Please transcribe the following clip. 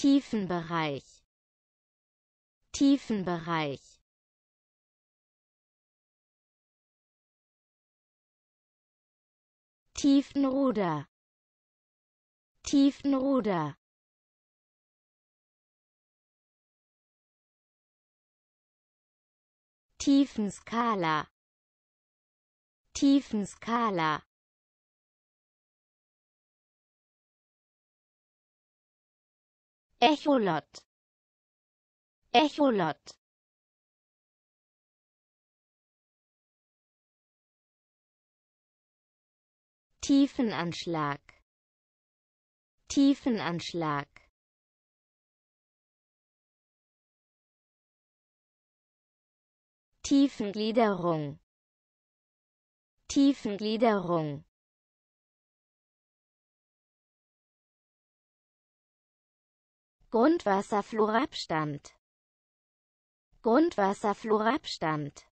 Tiefenbereich Tiefenbereich Tiefenruder Tiefenruder Tiefenskala Tiefenskala Echolot. Echolot. Tiefenanschlag. Tiefenanschlag. Tiefengliederung. Tiefengliederung Grundwasserflurabstand Grundwasserflurabstand